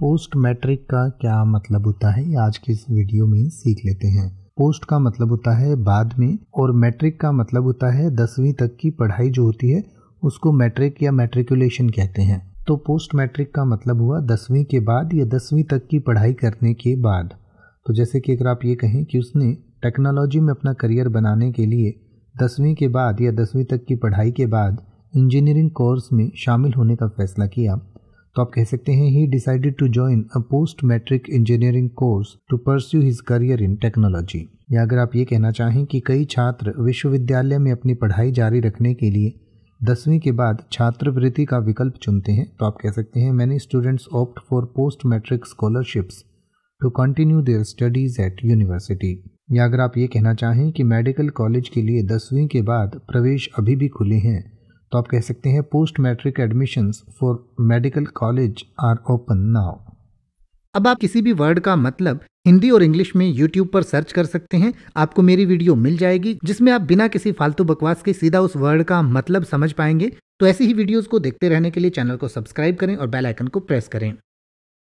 post matric का क्या मतलब होता है आज के इस वीडियो में सीख लेते हैं पोस्ट का मतलब होता है बाद में और मैट्रिक का मतलब होता है दसवीं तक की पढ़ाई जो होती है उसको मैट्रिक या मैट्रिकुलेशन कहते हैं तो पोस्ट मैट्रिक का मतलब हुआ दसवीं के बाद या दसवीं तक की पढ़ाई करने के बाद तो जैसे कि अगर आप ये कहें कि उसने टेक्नोलॉजी में अपना करियर बनाने के लिए दसवीं के बाद या दसवीं तक की पढ़ाई के बाद इंजीनियरिंग कोर्स में शामिल होने का फैसला किया तो आप कह सकते हैं he decided to join a post matric engineering course to pursue his career in technology या अगर आप ये कहना चाहें कि कई छात्र विश्वविद्यालय में अपनी पढ़ाई जारी रखने के लिए दसवीं के बाद छात्रवृत्ति का विकल्प चुनते हैं तो आप कह सकते हैं many students opt for post matric scholarships to continue their studies at university या अगर आप ये कहना चाहें कि मेडिकल कॉलेज के लिए दसवीं के बाद प्रवेश अभी भी खुले हैं तो आप कह सकते हैं post matric admissions for medical college are open now अब आप किसी भी वर्ड का मतलब हिंदी और इंग्लिश में यूट्यूब पर सर्च कर सकते हैं आपको मेरी वीडियो मिल जाएगी जिसमें आप बिना किसी फालतू बकवास के सीधा उस वर्ड का मतलब समझ पाएंगे तो ऐसी ही वीडियोस को देखते रहने के लिए चैनल को सब्सक्राइब करें और बेल आइकन को प्रेस करें